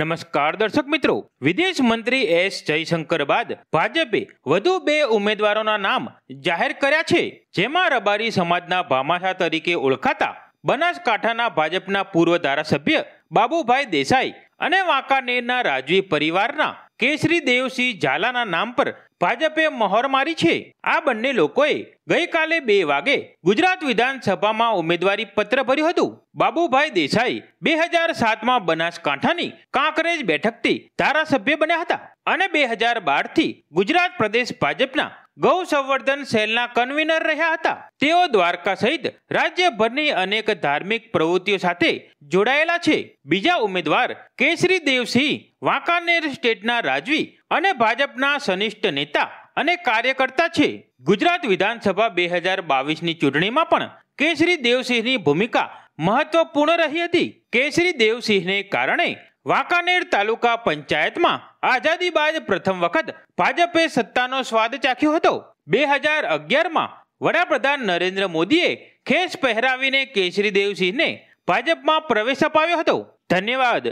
નમસ્કાર દર્શક મિત્રો વિદેશ મંત્રી એસ જયશંકર બાદ ભાજપે વધુ બે ઉમેદવારોના નામ જાહેર કર્યા છે જેમાં રબારી સમાજના ભામાશા તરીકે ઓળખાતા બનાસકાંઠાના ભાજપના પૂર્વ ધારાસભ્ય બાબુભાઈ દેસાઈ અને વાંકાનેરના રાજવી પરિવારના કેસરી દેવસિંહ ઝાલાના નામ પર ભાજપે મહોર મારી છે આ બંને લોકોએ ગઈકાલે બે વાગે ગુજરાત વિધાનસભામાં ઉમેદવારી પત્ર ભર્યું હતું બાબુભાઈ દેસાઈ બે હજાર સાતમાં બનાસકાંઠાની કાંકરેજ બેઠકથી ધારાસભ્ય બન્યા હતા અને બે હજાર બારથી ગુજરાત પ્રદેશ ભાજપના ગૌ સંવર્ધન સેલના કન્વીનર રહ્યા હતા તેઓ દ્વારકા સહિત રાજ્યભરની અનેક ધાર્મિક પ્રવૃત્તિઓ સાથે જોડાયેલા છે બીજા ઉમેદવાર કેસરી દેવસિંહ વાંકાનેર સ્ટેટના રાજવી અને ભાજપના સનિષ્ઠ નેતા અને કાર્યકર્તા છે ગુજરાત વિધાનસભા બે હજાર બાવીસની ચૂંટણીમાં પણ કેસરી દેવસિંહની ભૂમિકા મહત્વપૂર્ણ રહી હતી કેસરી દેવસિંહને કારણે વાંકાનેર તાલુકા પંચાયતમાં આઝાદી બાદ પ્રથમ વખત ભાજપે સત્તાનો સ્વાદ ચાખ્યો હતો બે હજાર અગિયારમાં વડાપ્રધાન નરેન્દ્ર મોદીએ ખેસ પહેરાવીને કેસરી દેવસિંહને ભાજપમાં પ્રવેશ અપાવ્યો હતો ધન્યવાદ